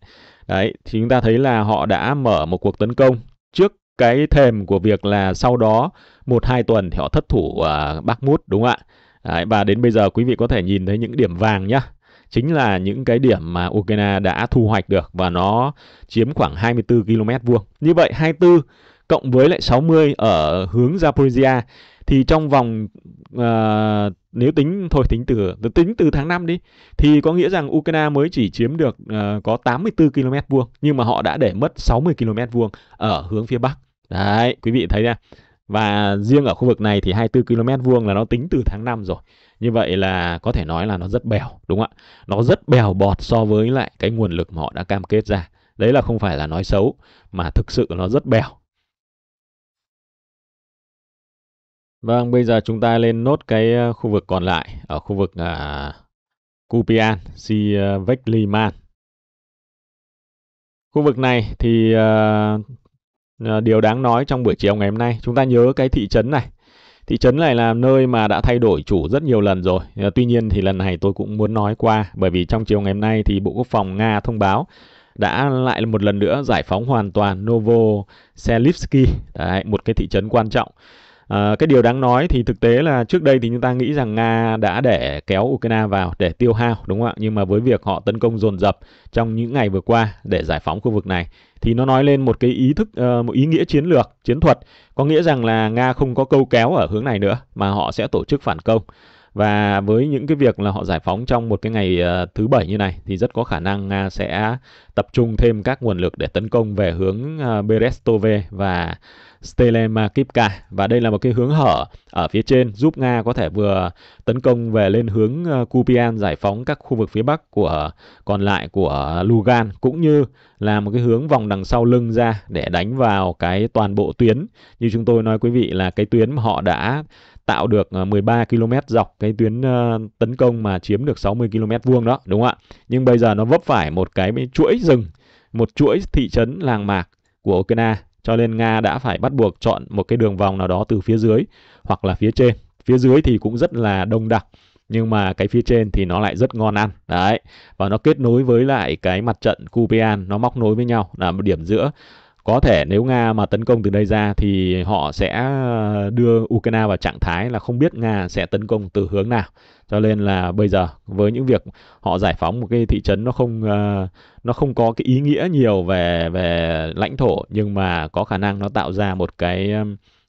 Đấy thì chúng ta thấy là họ đã mở một cuộc tấn công trước cái thềm của việc là sau đó một hai tuần thì họ thất thủ uh, Bakhmut đúng không ạ? Đấy, và đến bây giờ quý vị có thể nhìn thấy những điểm vàng nhá chính là những cái điểm mà Ukraine đã thu hoạch được và nó chiếm khoảng 24 km vuông. Như vậy 24 cộng với lại 60 ở hướng Zaporizhia thì trong vòng uh, nếu tính thôi tính từ tính từ tháng 5 đi thì có nghĩa rằng Ukraine mới chỉ chiếm được uh, có 84 km vuông nhưng mà họ đã để mất 60 km vuông ở hướng phía bắc. Đấy, quý vị thấy nha. Và riêng ở khu vực này thì 24 km vuông là nó tính từ tháng 5 rồi. Như vậy là có thể nói là nó rất bèo, đúng không ạ? Nó rất bèo bọt so với lại cái nguồn lực mà họ đã cam kết ra. Đấy là không phải là nói xấu mà thực sự nó rất bèo Vâng, bây giờ chúng ta lên nốt cái ờ, khu vực còn lại ở khu vực à, Kupian, Sivekliman. Ờ, khu vực này thì à, điều đáng nói trong buổi chiều ngày hôm nay, chúng ta nhớ cái thị trấn này. Thị trấn này là nơi mà đã thay đổi chủ rất nhiều lần rồi. tuy nhiên thì lần này tôi cũng muốn nói qua bởi vì trong chiều ngày hôm nay thì Bộ Quốc phòng Nga thông báo đã lại một lần nữa giải phóng hoàn toàn Novoselivsky, Đấy, một cái thị trấn quan trọng. À, cái điều đáng nói thì thực tế là trước đây thì chúng ta nghĩ rằng Nga đã để kéo Ukraine vào để tiêu hao đúng không ạ? Nhưng mà với việc họ tấn công dồn dập trong những ngày vừa qua để giải phóng khu vực này thì nó nói lên một cái ý thức ờ, một ý nghĩa chiến lược, chiến thuật, có nghĩa rằng là Nga không có câu kéo ở hướng này nữa mà họ sẽ tổ chức phản công và với những cái việc là họ giải phóng trong một cái ngày ờ, thứ bảy như này thì rất có khả năng Nga sẽ tập trung thêm các nguồn lực để tấn công về hướng Berestove và Stelemakivka và đây là một cái hướng hở ở phía trên giúp Nga có thể vừa tấn công về lên hướng ờ, Kupian giải phóng các khu vực phía bắc của còn lại của Lugan cũng như là một cái hướng vòng đằng sau lưng ra để đánh vào cái toàn bộ tuyến như chúng tôi nói quý vị là cái tuyến mà họ đã tạo được 13 ờ, km dọc cái tuyến ờ, tấn công mà chiếm được 60 km vuông đó đúng không ạ nhưng bây giờ nó vấp phải một cái chuỗi rừng một chuỗi thị trấn làng mạc của Ukraine cho nên Nga đã phải bắt buộc chọn một cái đường vòng nào đó từ phía dưới hoặc là phía trên. Phía dưới thì cũng rất là đông đặc nhưng mà cái phía trên thì nó lại rất ngon ăn đấy và nó kết nối với lại cái mặt trận Kupian nó móc nối với nhau là một điểm giữa có thể nếu Nga mà tấn công từ đây ra thì họ sẽ ờ, đưa Ukraine vào trạng thái là không biết Nga sẽ tấn công từ hướng nào. Cho nên là bây giờ với những việc họ giải phóng một cái thị trấn nó không ờ, nó không có cái ý nghĩa nhiều về về lãnh thổ nhưng mà có khả năng nó tạo ra một cái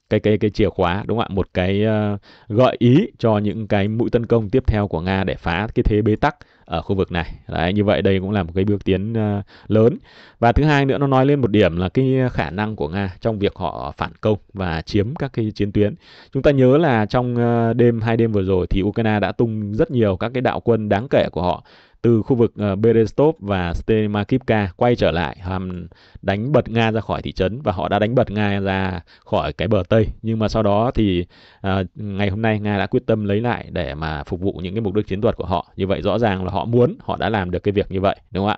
cái cái cái chìa khóa đúng không ạ một cái uh, gợi ý cho những cái mũi tấn công tiếp theo của nga để phá cái thế bế tắc ở khu vực này đấy như vậy đây cũng là một cái bước tiến ờ, lớn và thứ hai nữa nó nói lên một điểm là cái khả năng của nga trong việc họ phản công và chiếm các cái chiến tuyến chúng ta nhớ là trong ờ, đêm hai đêm vừa rồi thì ukraine đã tung rất nhiều các cái đạo quân đáng kể của họ từ khu vực uh, ờ, Berestov và Stemakivka quay trở lại hàm đánh bật Nga ra khỏi thị trấn và họ đã đánh bật Nga ra khỏi cái bờ Tây nhưng mà sau đó thì uh, ngày hôm nay Nga đã quyết tâm lấy lại để mà phục vụ những cái mục đích chiến thuật của họ như vậy rõ ràng là họ muốn họ đã làm được cái việc như vậy đúng không ạ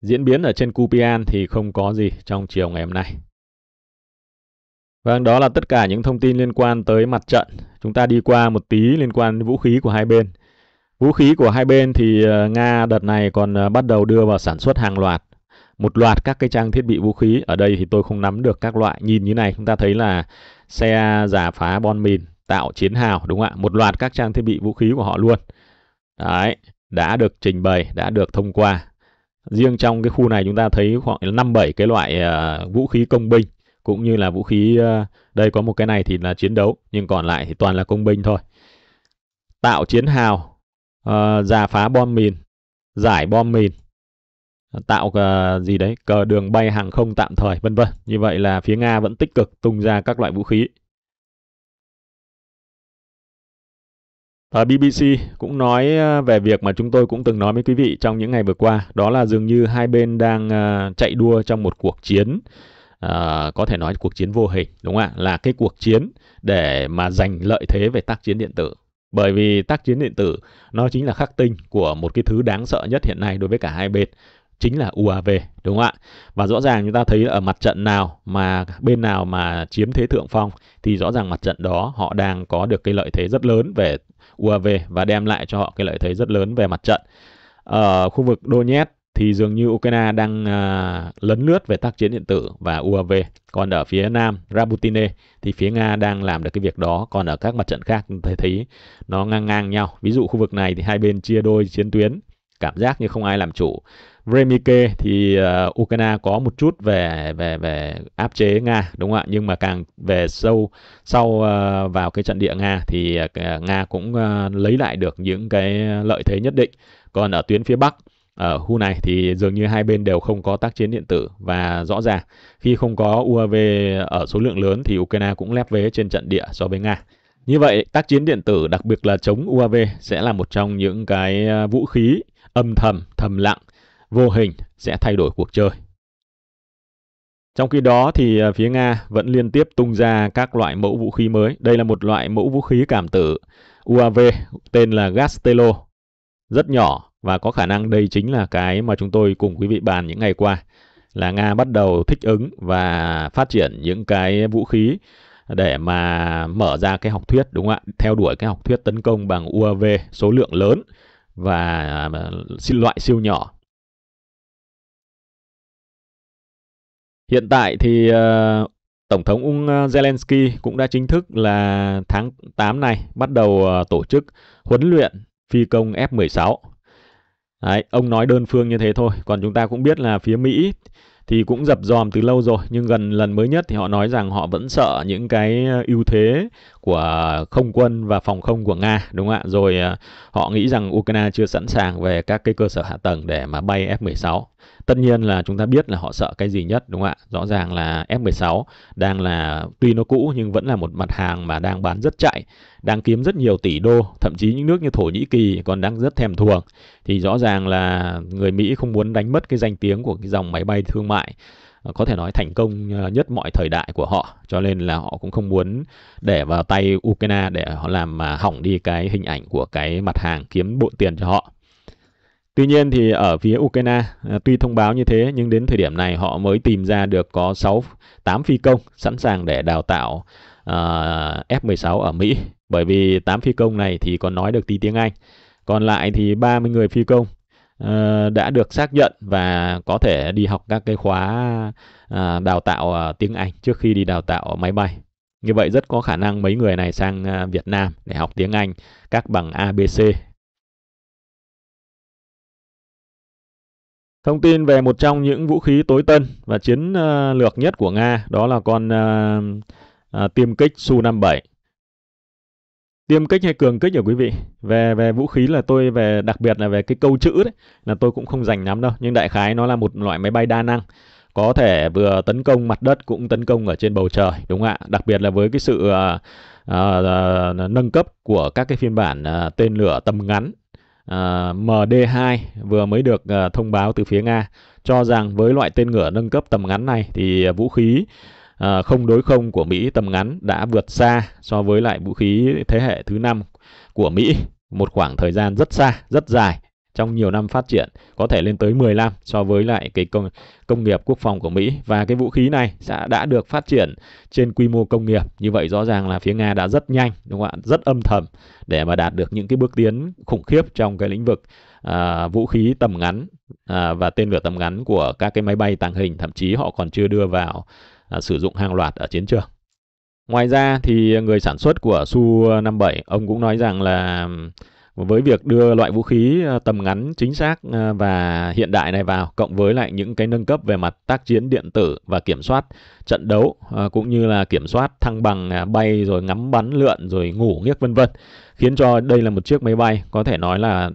diễn biến ở trên Kupian thì không có gì trong chiều ngày hôm nay Vâng, đó là tất cả những thông tin liên quan tới mặt trận. Chúng ta đi qua một tí liên quan đến vũ khí của hai bên. Vũ khí của hai bên thì ờ, Nga đợt này còn ờ, bắt đầu đưa vào sản xuất hàng loạt một loạt các cái trang thiết bị vũ khí ở đây thì tôi không nắm được các loại nhìn như này chúng ta thấy là xe giả phá bom mìn tạo chiến hào đúng không ạ một loạt các trang thiết bị vũ khí của họ luôn đấy đã được trình bày đã được thông qua riêng trong cái khu này chúng ta thấy khoảng năm bảy cái loại ờ, vũ khí công binh cũng như là vũ khí đây có một cái này thì là chiến đấu nhưng còn lại thì toàn là công binh thôi tạo chiến hào uh, giả phá bom mìn, giải bom mìn, tạo uh, gì đấy, cờ đường bay hàng không tạm thời, vân vân. Như vậy là phía Nga vẫn tích cực tung ra các loại vũ khí. Ở BBC cũng nói ờ, về việc mà chúng tôi cũng từng nói với quý vị trong những ngày vừa qua, đó là dường như hai bên đang ờ, chạy đua trong một cuộc chiến có thể nói cuộc chiến vô hình đúng không ạ là cái cuộc chiến để mà giành lợi thế về tác chiến điện tử bởi vì tác chiến điện tử nó chính là khắc tinh của một cái thứ đáng sợ nhất hiện nay đối với cả hai bên chính là UAV đúng không ạ? Và rõ ràng chúng ta thấy ở mặt trận nào mà bên nào mà chiếm thế thượng phong thì rõ ràng mặt trận đó họ đang có được cái lợi thế rất lớn về UAV và đem lại cho họ cái lợi thế rất lớn về mặt trận. Ở ờ, khu vực Donetsk thì dường như Ukraine đang à, lấn lướt về tác chiến điện tử và UAV. Còn ở phía Nam, Rabutine thì phía Nga đang làm được cái việc đó. Còn ở các mặt trận khác thấy thấy nó ngang ngang nhau. Ví dụ khu vực này thì hai bên chia đôi chiến tuyến, cảm giác như không ai làm chủ. Vremike thì uh, Ukraine có một chút về về về áp chế Nga đúng không ạ nhưng mà càng về sâu sau uh, vào cái trận địa Nga thì uh, Nga cũng uh, lấy lại được những cái lợi thế nhất định còn ở tuyến phía Bắc ở khu này thì dường như hai bên đều không có tác chiến điện tử và rõ ràng khi không có UAV ở số lượng lớn thì Ukraine cũng lép vế trên trận địa so với Nga. Như vậy, tác chiến điện tử đặc biệt là chống UAV sẽ là một trong những cái à, vũ khí âm thầm, thầm lặng, vô hình sẽ thay đổi cuộc chơi. Trong khi đó thì à, phía Nga vẫn liên tiếp tung ra các loại mẫu vũ khí mới. Đây là một loại mẫu vũ khí cảm tử UAV tên là Gastelo. Rất nhỏ, và có khả năng đây chính là cái mà chúng tôi cùng quý vị bàn những ngày qua là Nga bắt đầu thích ứng và phát triển những cái vũ khí để mà mở ra cái học thuyết đúng không ạ? Theo đuổi cái học thuyết tấn công bằng UAV số lượng lớn và à, xin loại siêu nhỏ. Hiện tại thì ờ, Tổng thống ung ờ, Zelensky cũng đã chính thức là tháng 8 này bắt đầu ờ, tổ chức huấn luyện phi công F-16 Đấy, ông nói đơn phương như thế thôi. Còn chúng ta cũng biết là phía Mỹ thì cũng dập dòm từ lâu rồi nhưng gần lần mới nhất thì họ nói rằng họ vẫn sợ những cái ưu thế của không quân và phòng không của Nga đúng không ạ? Rồi ờ, họ nghĩ rằng Ukraine chưa sẵn sàng về các cái cơ sở hạ tầng để mà bay F16. Tất nhiên là chúng ta biết là họ sợ cái gì nhất đúng không ạ? Rõ ràng là F16 đang là tuy nó cũ nhưng vẫn là một mặt hàng mà đang bán rất chạy, đang kiếm rất nhiều tỷ đô, thậm chí những nước như Thổ Nhĩ Kỳ còn đang rất thèm thuồng. Thì rõ ràng là người Mỹ không muốn đánh mất cái danh tiếng của cái dòng máy bay thương mại Ờ, có thể nói thành công ờ, nhất mọi thời đại của họ cho nên là họ cũng không muốn để vào tay Ukraine để họ làm mà hỏng đi cái hình ảnh của cái mặt hàng kiếm bộ tiền cho họ. Tuy nhiên thì ở phía Ukraine ờ, tuy thông báo như thế nhưng đến thời điểm này họ mới tìm ra được có 6 8 phi công sẵn sàng để đào tạo uh, F16 ở Mỹ bởi vì 8 phi công này thì còn nói được tí tiếng Anh. Còn lại thì 30 người phi công Ờ, đã được xác nhận và có thể đi học các cái khóa à, đào tạo à, tiếng Anh trước khi đi đào tạo máy bay. Như vậy rất có khả năng mấy người này sang à, Việt Nam để học tiếng Anh các bằng ABC. Thông tin về một trong những vũ khí tối tân và chiến lược nhất của Nga đó là con tiêm kích Su-57 tiêm kích hay cường kích ở quý vị về về vũ khí là tôi về đặc biệt là về cái câu chữ đấy là tôi cũng không dành lắm đâu nhưng đại khái nó là một loại máy bay đa năng có thể vừa tấn công mặt đất cũng tấn công ở trên bầu trời đúng không ạ đặc biệt là với cái sự uh, uh, nâng cấp của các cái phiên bản uh, tên lửa tầm ngắn uh, MD2 vừa mới được uh, thông báo từ phía Nga cho rằng với loại tên lửa nâng cấp tầm ngắn này thì vũ khí Ờ, không đối không của Mỹ tầm ngắn đã vượt xa so với lại vũ khí thế hệ thứ năm của Mỹ một khoảng thời gian rất xa, rất dài trong nhiều năm phát triển, có thể lên tới 10 năm so với lại cái công, công nghiệp quốc phòng của Mỹ và cái vũ khí này đã, đã được phát triển trên quy mô công nghiệp. Như vậy rõ ràng là phía Nga đã rất nhanh, đúng không ạ? Rất âm thầm để mà đạt được những cái bước tiến khủng khiếp trong cái lĩnh vực à, vũ khí tầm ngắn à, và tên lửa tầm ngắn của các cái máy bay tàng hình, thậm chí họ còn chưa đưa vào À, sử dụng hàng loạt ở chiến trường. Ngoài ra thì người sản xuất của Su-57 ông cũng nói rằng là với việc đưa loại vũ khí à, tầm ngắn chính xác à, và hiện đại này vào cộng với lại những cái nâng cấp về mặt tác chiến điện tử và kiểm soát trận đấu cũng như là kiểm soát thăng bằng bay rồi ngắm bắn lượn rồi ngủ nghiếc vân vân khiến cho đây là một chiếc máy bay có thể nói là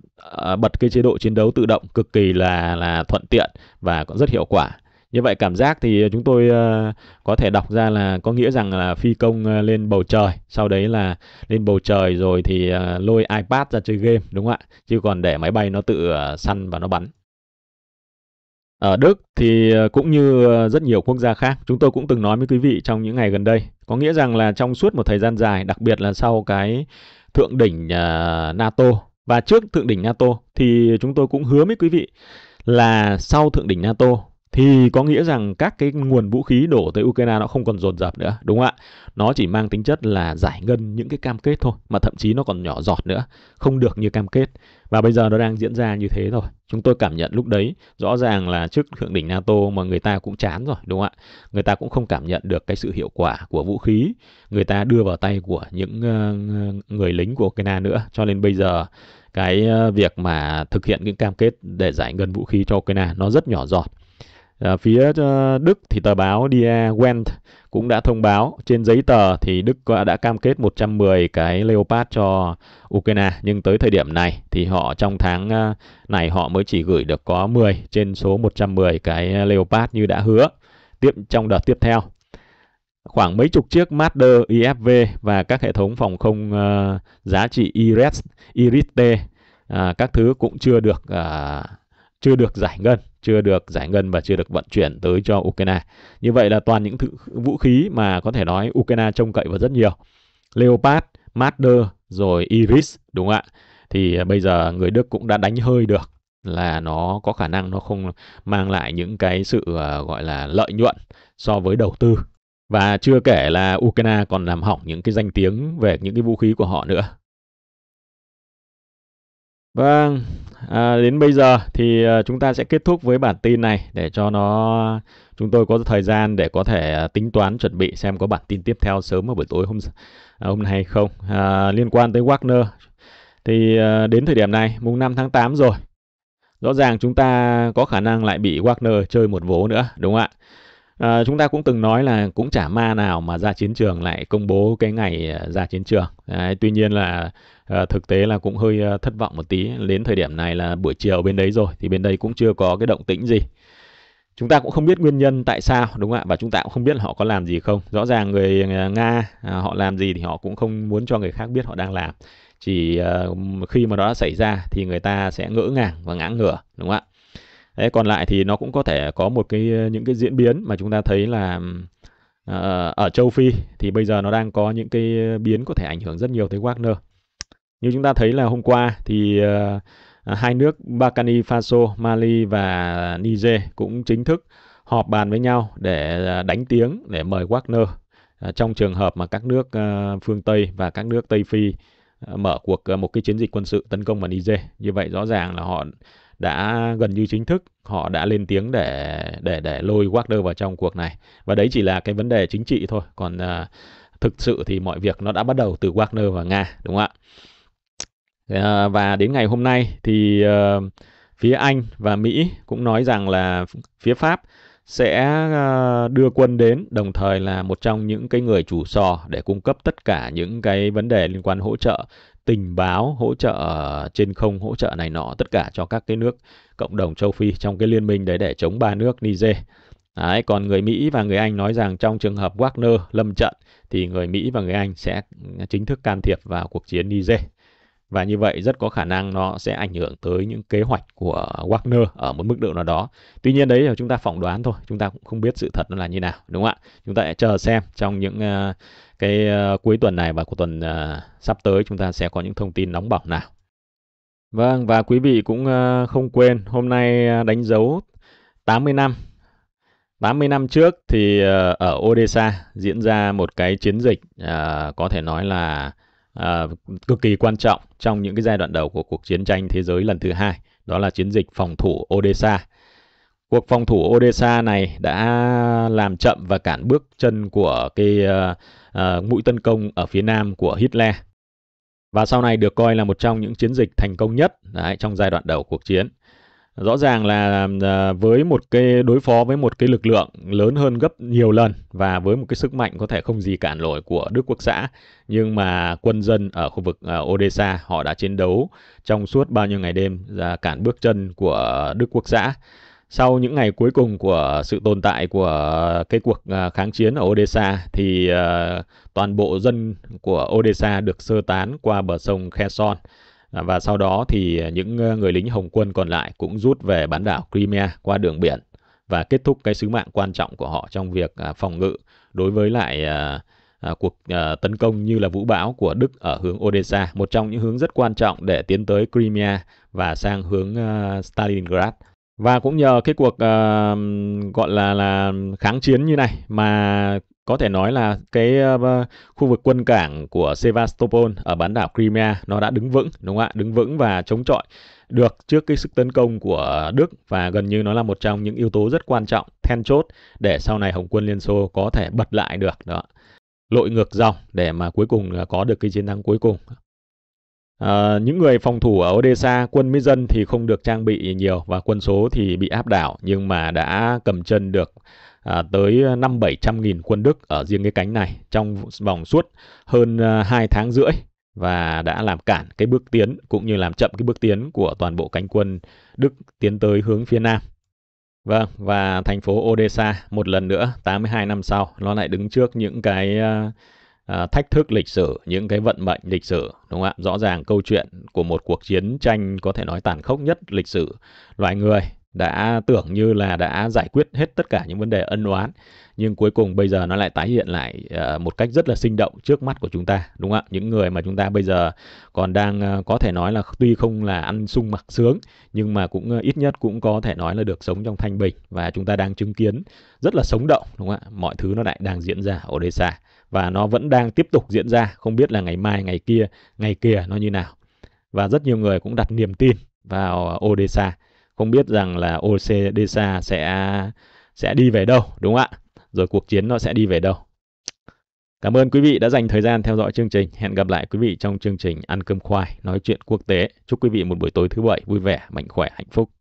bật cái chế độ chiến đấu tự động cực kỳ là là thuận tiện và cũng rất hiệu quả như vậy cảm giác thì chúng tôi ờ, có thể đọc ra là có nghĩa rằng là phi công ờ, lên bầu trời sau đấy là lên bầu trời rồi thì ờ, lôi ipad ra chơi game đúng không ạ chứ còn để máy bay nó tự săn và nó bắn ở Đức thì cũng như rất nhiều quốc gia khác, chúng tôi cũng từng nói với quý vị trong những ngày gần đây. Có nghĩa rằng là trong suốt một thời gian dài, đặc biệt là sau cái thượng đỉnh NATO và trước thượng đỉnh NATO thì chúng tôi cũng hứa với quý vị là sau thượng đỉnh NATO thì có nghĩa rằng các cái nguồn vũ khí đổ tới Ukraine nó không còn dồn dập nữa, đúng không ạ? Nó chỉ mang tính chất là giải ngân những cái cam kết thôi, mà thậm chí nó còn nhỏ giọt nữa, không được như cam kết. Và bây giờ nó đang diễn ra như thế rồi. Chúng tôi cảm nhận lúc đấy rõ ràng là trước thượng đỉnh NATO mà người ta cũng chán rồi, đúng không ạ? Người ta cũng không cảm nhận được cái sự hiệu quả của vũ khí người ta đưa vào tay của những ờ, người lính của Ukraine nữa. Cho nên bây giờ cái ờ, việc mà thực hiện những cam kết để giải ngân vũ khí cho Ukraine nó rất nhỏ giọt À, phía uh, Đức thì tờ báo Die Welt cũng đã thông báo trên giấy tờ thì Đức đã cam kết 110 cái Leopard cho Ukraine nhưng tới thời điểm này thì họ trong tháng ờ, này họ mới chỉ gửi được có 10 trên số 110 cái Leopard như đã hứa tiếp trong đợt tiếp theo. Khoảng mấy chục chiếc Marder IFV và các hệ thống phòng không uh, giá trị IRIS, IRIS-T uh, các thứ cũng chưa được uh, chưa được giải ngân chưa được giải ngân và chưa được vận chuyển tới cho Ukraine. Như vậy là toàn những thứ, vũ khí mà có thể nói Ukraine trông cậy vào rất nhiều. Leopard, Marder, rồi Iris, đúng không ạ? Thì à, bây giờ người Đức cũng đã đánh hơi được là nó có khả năng nó không mang lại những cái sự à, gọi là lợi nhuận so với đầu tư. Và chưa kể là Ukraine còn làm hỏng những cái danh tiếng về những cái vũ khí của họ nữa. Vâng, à, đến bây giờ thì à, chúng ta sẽ kết thúc với bản tin này để cho nó chúng tôi có thời gian để có thể à, tính toán chuẩn bị xem có bản tin tiếp theo sớm vào buổi tối hôm à, hôm nay không à, liên quan tới Wagner thì đến thời điểm này mùng 5 tháng 8 rồi rõ ràng chúng ta có khả năng lại bị Wagner chơi một vố nữa đúng không ạ À, chúng ta cũng từng nói là cũng chả ma nào mà ra chiến trường lại công bố cái ngày ra chiến trường. Đấy, tuy nhiên là Ờ, thực tế là cũng hơi ờ, thất vọng một tí đến thời điểm này là buổi chiều bên đấy rồi thì bên đây cũng chưa có cái động tĩnh gì chúng ta cũng không biết nguyên nhân tại sao đúng không ạ và chúng ta cũng không biết là họ có làm gì không rõ ràng người ờ, nga họ làm gì thì họ cũng không muốn cho người khác biết họ đang làm chỉ khi mà nó đã xảy ra thì người ta sẽ ngỡ ngàng và ngã ngửa đúng không ạ thế còn lại thì nó cũng có thể có một cái những cái diễn biến mà chúng ta thấy là ở châu Phi thì bây giờ nó đang có những cái biến có thể ảnh hưởng rất nhiều tới Wagner. Như chúng ta thấy là hôm qua thì uh, hai nước Burkina Faso, Mali và Niger cũng chính thức họp bàn với nhau để à, đánh tiếng để mời Wagner uh, trong trường hợp mà các nước uh, phương Tây và các nước Tây Phi ờ, mở cuộc một cái chiến dịch quân sự tấn công vào Niger. Như vậy rõ ràng là họ đã gần như chính thức họ đã lên tiếng để để để lôi Wagner vào trong cuộc này và đấy chỉ là cái vấn đề chính trị thôi còn uh, thực sự thì mọi việc nó đã bắt đầu từ Wagner và Nga đúng không ạ Ờ, và đến ngày hôm nay thì ờ, phía Anh và Mỹ cũng nói rằng là phía Pháp sẽ ờ, đưa quân đến đồng thời là một trong những cái người chủ sò để cung cấp tất cả những cái vấn đề liên quan hỗ trợ tình báo hỗ trợ trên không hỗ trợ này nọ tất cả cho các cái nước cộng đồng châu Phi trong cái liên minh đấy để chống ba nước Niger Đấy, còn người Mỹ và người Anh nói rằng trong trường hợp Wagner lâm trận thì người Mỹ và người Anh sẽ chính thức can thiệp vào cuộc chiến Niger và như vậy rất có khả năng nó sẽ ảnh hưởng tới những kế hoạch của Wagner ở một mức độ nào đó. Tuy nhiên đấy là chúng ta phỏng đoán thôi, chúng ta cũng không biết sự thật nó là như nào, đúng không ạ? Chúng ta sẽ chờ xem trong những uh, cái uh, cuối tuần này và của tuần uh, sắp tới chúng ta sẽ có những thông tin nóng bỏng nào. Vâng và quý vị cũng uh, không quên hôm nay đánh dấu 80 năm 80 năm trước thì uh, ở Odessa diễn ra một cái chiến dịch uh, có thể nói là À, cực kỳ quan trọng trong những cái giai đoạn đầu của cuộc chiến tranh thế giới lần thứ hai, đó là chiến dịch phòng thủ Odessa. Cuộc phòng thủ Odessa này đã làm chậm và cản bước chân của cái uh, mũi tấn công ở phía nam của Hitler và sau này được coi là một trong những chiến dịch thành công nhất đấy, trong giai đoạn đầu cuộc chiến rõ ràng là à, với một cái đối phó với một cái lực lượng lớn hơn gấp nhiều lần và với một cái sức mạnh có thể không gì cản nổi của Đức Quốc xã nhưng mà quân dân ở khu vực à, Odessa họ đã chiến đấu trong suốt bao nhiêu ngày đêm ra cản bước chân của Đức Quốc xã sau những ngày cuối cùng của sự tồn tại của cái cuộc à, kháng chiến ở Odessa thì toàn bộ dân của Odessa được sơ tán qua bờ sông Kherson À, và sau đó thì à, những à, người lính Hồng quân còn lại cũng rút về bán đảo Crimea qua đường biển và kết thúc cái sứ mạng quan trọng của họ trong việc phòng ngự đối với lại cuộc tấn công như là vũ bão của Đức ở hướng Odessa, một trong những hướng rất quan trọng để tiến tới Crimea và sang hướng Stalingrad. Và cũng nhờ cái cuộc uh, gọi là là kháng chiến như này mà có thể nói là cái uh, khu vực quân cảng của Sevastopol ở bán đảo Crimea nó đã đứng vững, đúng không ạ? Đứng vững và chống chọi được trước cái sức tấn công của Đức và gần như nó là một trong những yếu tố rất quan trọng, then chốt để sau này Hồng quân Liên Xô có thể bật lại được đó. Lội ngược dòng để mà cuối cùng có được cái chiến thắng cuối cùng. À, những người phòng thủ ở Odessa, quân mỹ dân thì không được trang bị nhiều và quân số thì bị áp đảo nhưng mà đã cầm chân được à, tới 5 à, 700 nghìn quân Đức ở riêng cái cánh này trong vòng suốt hơn à, 2 tháng rưỡi và đã làm cản cái bước tiến cũng như làm chậm cái bước tiến của toàn bộ cánh quân Đức tiến tới hướng phía nam. Vâng, và thành phố Odessa một lần nữa 82 năm sau nó lại đứng trước những cái à, à, thách thức lịch sử, những cái vận mệnh lịch sử, đúng không ạ? Rõ ràng câu chuyện của một cuộc chiến tranh có thể nói tàn khốc nhất lịch sử loài người đã tưởng như là đã giải quyết hết tất cả những vấn đề ân oán nhưng cuối cùng bây giờ nó lại tái hiện lại ờ, một cách rất là sinh động trước mắt của chúng ta đúng không ạ những người mà chúng ta bây giờ còn đang ờ, có thể nói là tuy không là ăn sung mặc sướng nhưng mà cũng ờ, ít nhất cũng có thể nói là được sống trong thanh bình và chúng ta đang chứng kiến rất là sống động đúng không ạ mọi thứ nó lại đang diễn ra ở Odessa và nó vẫn đang tiếp tục diễn ra không biết là ngày mai ngày kia ngày kia nó như nào và rất nhiều người cũng đặt niềm tin vào Odessa không biết rằng là OCDSA sẽ sẽ đi về đâu đúng không ạ? Rồi cuộc chiến nó sẽ đi về đâu? Cảm ơn quý vị đã dành thời gian theo dõi chương trình. Hẹn gặp lại quý vị trong chương trình Ăn cơm khoai nói chuyện quốc tế. Chúc quý vị một buổi tối thứ bảy vui vẻ, mạnh khỏe, hạnh phúc.